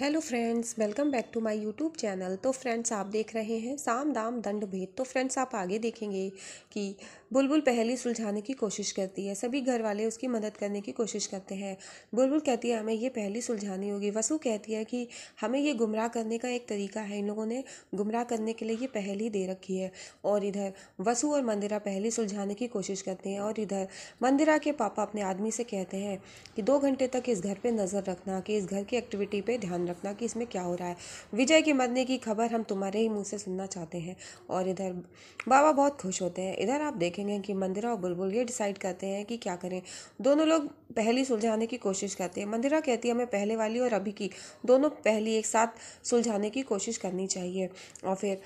hello friends welcome back to my YouTube channel तो friends आप देख रहे हैं साम दाम दंड भेद तो फ्रेंड्स आप आगे देखेंगे कि बुलबुल पहली सुलझाने की कोशिश करती है सभी घर वाले उसकी मदद करने की कोशिश करते हैं बुलबुल कहती है हमें ये पहली सुलझानी होगी वसु कहती है कि हमें ये गुमराह करने का एक तरीका है इन लोगों ने गुमराह करने के लिए ये पहली दे रखी है और इधर वसु और मंदिरा पहली सुलझाने की कोशिश करते हैं और इधर मंदिरा के पापा अपने आदमी से कहते हैं कि दो घंटे तक इस घर पर नज़र रखना कि इस घर की एक्टिविटी पर ध्यान रखना कि इसमें क्या हो रहा है विजय के मरने की खबर हम तुम्हारे ही मुंह से सुनना चाहते हैं और इधर बाबा बहुत खुश होते हैं इधर आप देखेंगे कि मंदिरा और बुलबुल ये डिसाइड करते हैं कि क्या करें दोनों लोग पहली सुलझाने की कोशिश करते हैं मंदिरा कहती है हमें पहले वाली और अभी की दोनों पहली एक साथ सुलझाने की कोशिश करनी चाहिए और फिर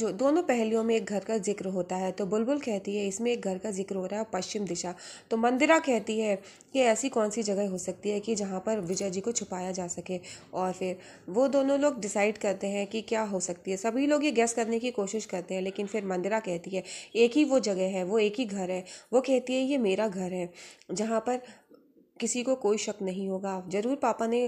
जो दोनों पहलियों में एक घर का जिक्र होता है तो बुलबुल कहती है इसमें एक घर का जिक्र हो रहा है पश्चिम दिशा तो मंदिरा कहती है कि ऐसी कौन सी जगह हो सकती है कि जहाँ पर विजय जी को छुपाया जा सके और फिर वो दोनों लोग डिसाइड करते हैं कि क्या हो सकती है सभी लोग ये गैस करने की कोशिश करते हैं लेकिन फिर मंदिरा कहती है एक ही वो जगह है वो एक ही घर है वो कहती है ये मेरा घर है जहाँ पर किसी को कोई शक नहीं होगा ज़रूर पापा ने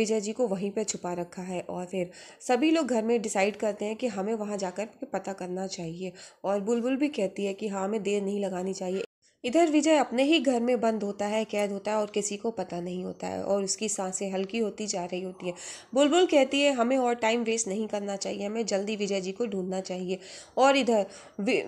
विजय जी को वहीं पर छुपा रखा है और फिर सभी लोग घर में डिसाइड करते हैं कि हमें वहाँ जाकर पता करना चाहिए और बुलबुल भी कहती है कि हाँ हमें देर नहीं लगानी चाहिए इधर विजय अपने ही घर में बंद होता है कैद होता है और किसी को पता नहीं होता है और उसकी सांसें हल्की होती जा रही होती है बुलबुल कहती है हमें और टाइम वेस्ट नहीं करना चाहिए हमें जल्दी विजय जी को ढूंढना चाहिए और इधर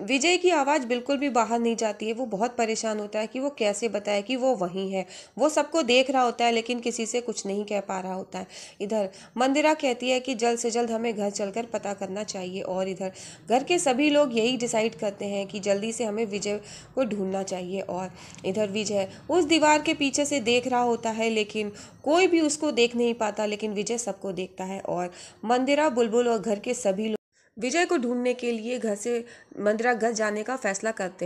विजय की आवाज़ बिल्कुल भी बाहर नहीं जाती है वो बहुत परेशान होता है कि वो कैसे बताए कि वो वहीं है वो सबको देख रहा होता है लेकिन किसी से कुछ नहीं कह पा रहा होता है इधर मंदिरा कहती है कि जल्द से जल्द हमें घर चलकर पता करना चाहिए और इधर घर के सभी लोग यही डिसाइड करते हैं कि जल्दी से हमें विजय को ढूंढना चाहिए चाहिए और इधर विजय उस दीवार के पीछे से देख रहा होता है लेकिन कोई भी उसको देख नहीं पाता लेकिन विजय सबको देखता है और मंदिरा बुलबुल और घर के सभी लोग विजय को ढूंढने के लिए घर से मंदिरा घर जाने का फैसला करते हैं